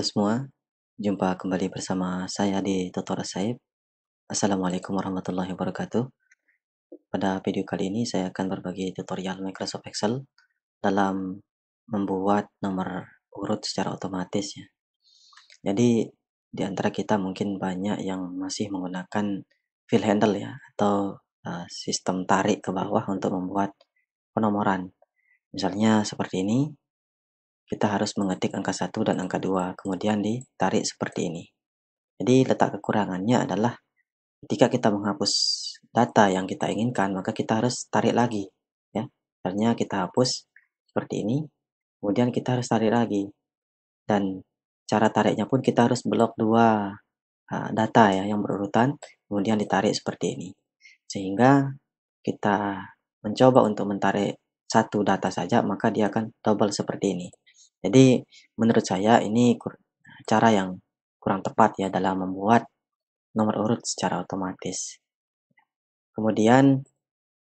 Halo semua, jumpa kembali bersama saya di Totora Saib. Assalamualaikum warahmatullahi wabarakatuh. Pada video kali ini saya akan berbagi tutorial Microsoft Excel dalam membuat nomor urut secara otomatis ya. Jadi di antara kita mungkin banyak yang masih menggunakan fill handle ya atau uh, sistem tarik ke bawah untuk membuat penomoran. Misalnya seperti ini, kita harus mengetik angka 1 dan angka 2, kemudian ditarik seperti ini. Jadi letak kekurangannya adalah ketika kita menghapus data yang kita inginkan, maka kita harus tarik lagi. ya Artinya kita hapus seperti ini, kemudian kita harus tarik lagi. Dan cara tariknya pun kita harus blok dua data ya yang berurutan, kemudian ditarik seperti ini. Sehingga kita mencoba untuk mentarik satu data saja, maka dia akan double seperti ini. Jadi menurut saya ini cara yang kurang tepat ya dalam membuat nomor urut secara otomatis. Kemudian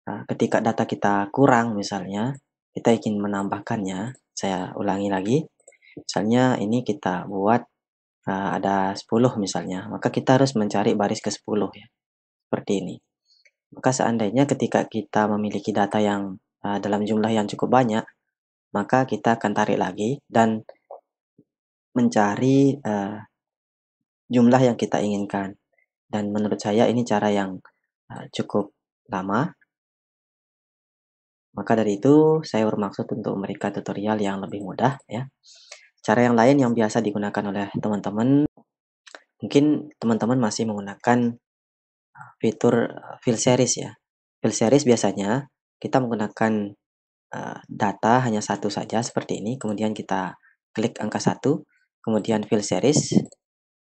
e, ketika data kita kurang misalnya, kita ingin menambahkannya, saya ulangi lagi. Misalnya ini kita buat e, ada 10 misalnya, maka kita harus mencari baris ke 10 ya. Seperti ini. Maka seandainya ketika kita memiliki data yang e, dalam jumlah yang cukup banyak, maka kita akan tarik lagi dan mencari uh, jumlah yang kita inginkan. Dan menurut saya ini cara yang uh, cukup lama. Maka dari itu saya bermaksud untuk memberikan tutorial yang lebih mudah ya. Cara yang lain yang biasa digunakan oleh teman-teman mungkin teman-teman masih menggunakan eh, fitur fill series ya. Fill series biasanya kita menggunakan Eh, data hanya satu saja seperti ini, kemudian kita klik angka satu kemudian fill series,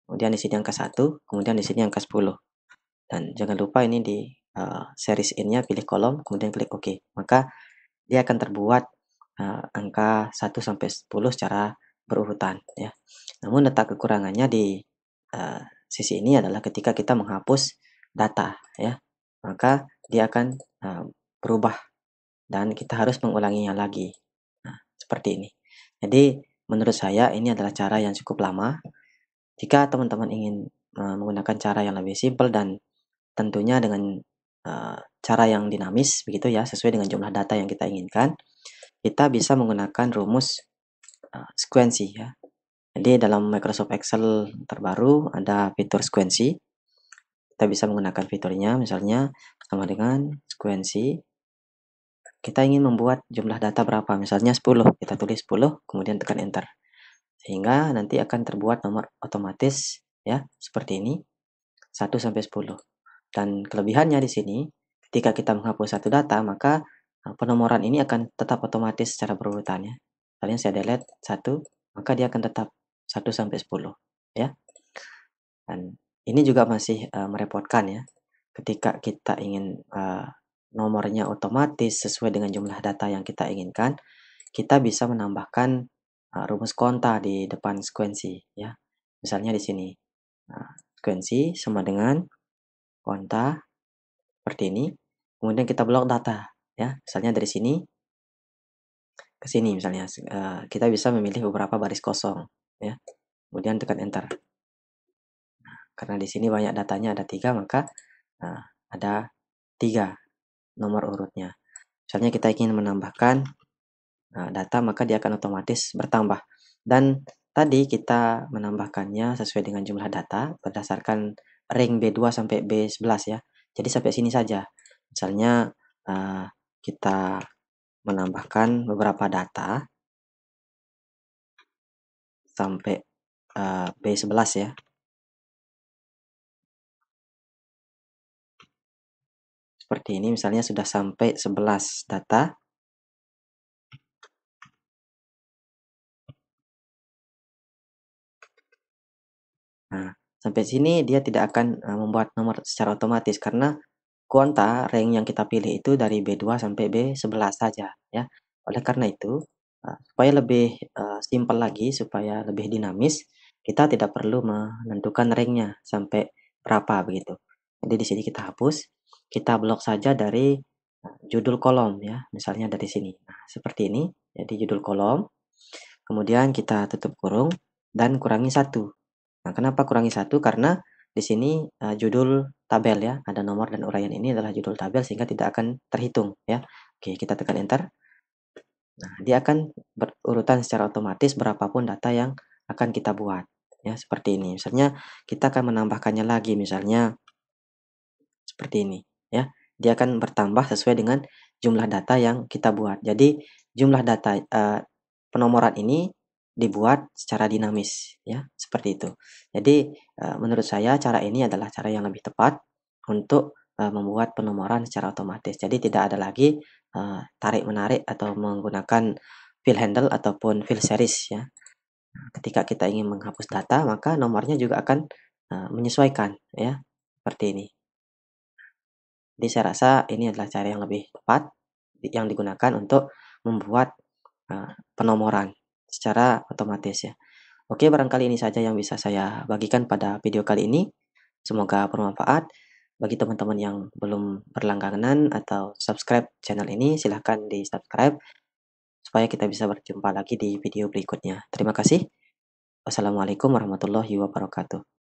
kemudian di sini angka satu kemudian di sini angka 10. Dan jangan lupa ini di uh, series in pilih kolom, kemudian klik OK. Maka dia akan terbuat uh, angka 1 sampai 10 secara berurutan ya. Namun letak kekurangannya di uh, sisi ini adalah ketika kita menghapus data ya. Maka dia akan uh, berubah dan kita harus mengulanginya lagi. Nah, seperti ini. Jadi, menurut saya ini adalah cara yang cukup lama. Jika teman-teman ingin uh, menggunakan cara yang lebih simpel dan tentunya dengan uh, cara yang dinamis begitu ya, sesuai dengan jumlah data yang kita inginkan, kita bisa menggunakan rumus uh, ya. Jadi dalam Microsoft Excel terbaru ada fitur sequensi. Kita bisa menggunakan fiturnya misalnya sama dengan sequensi kita ingin membuat jumlah data berapa, misalnya 10, kita tulis 10, kemudian tekan enter. Sehingga nanti akan terbuat nomor otomatis ya, seperti ini, 1 sampai 10. Dan kelebihannya di sini, ketika kita menghapus satu data, maka eh, penomoran ini akan tetap otomatis secara berurutan ya. Kalian saya delete 1, maka dia akan tetap 1 sampai 10 ya. Dan ini juga masih uh, merepotkan ya. Ketika kita ingin uh, nomornya otomatis sesuai dengan jumlah data yang kita inginkan, kita bisa menambahkan uh, rumus konta di depan sekuensi ya. Misalnya di sini. Nah, sekuensi sama dengan konta seperti ini. Kemudian kita blok data ya. Misalnya dari sini ke sini misalnya uh, kita bisa memilih beberapa baris kosong ya. Kemudian tekan enter. Nah, karena di sini banyak datanya ada tiga maka uh, ada tiga nomor urutnya. Misalnya kita ingin menambahkan eh, data, maka dia akan otomatis bertambah. Dan tadi kita menambahkannya sesuai dengan jumlah data berdasarkan ring B2 sampai B11 ya. Jadi sampai sini saja. Misalnya eh, kita menambahkan beberapa data sampai eh, B11 ya. seperti ini misalnya sudah sampai 11 data Nah, sampai sini dia tidak akan eh, membuat nomor secara otomatis karena kuanta range yang kita pilih itu dari B2 sampai B11 saja ya. Oleh karena itu, eh, supaya lebih uh, simpel lagi, supaya lebih dinamis, kita tidak perlu menentukan ringnya sampai berapa begitu. Jadi di sini kita hapus kita blok saja dari judul kolom ya, misalnya dari sini. Nah, seperti ini, jadi judul kolom, kemudian kita tutup kurung dan kurangi satu. Nah, kenapa kurangi satu? Karena di sini uh, judul tabel ya, ada nomor dan uraian ini adalah judul tabel sehingga tidak akan terhitung ya. Oke, kita tekan enter. Nah, dia akan berurutan secara otomatis berapapun data yang akan kita buat ya seperti ini. Misalnya kita akan menambahkannya lagi misalnya seperti ini ya. Dia akan bertambah sesuai dengan jumlah data yang kita buat. Jadi jumlah data uh, penomoran ini dibuat secara dinamis ya, seperti itu. Jadi uh, menurut saya cara ini adalah cara yang lebih tepat untuk uh, membuat penomoran secara otomatis. Jadi tidak ada lagi uh, tarik menarik atau menggunakan fill handle ataupun fill series ya. Ketika kita ingin menghapus data, maka nomornya juga akan uh, menyesuaikan ya, seperti ini. Jadi saya rasa ini adalah cara yang lebih tepat yang digunakan untuk membuat uh, penomoran secara otomatis ya. Oke, barangkali ini saja yang bisa saya bagikan pada video kali ini. Semoga bermanfaat. Bagi teman-teman yang belum berlangganan atau subscribe channel ini, silahkan di-subscribe supaya kita bisa berjumpa lagi di video berikutnya. Terima kasih. Wassalamualaikum warahmatullahi wabarakatuh.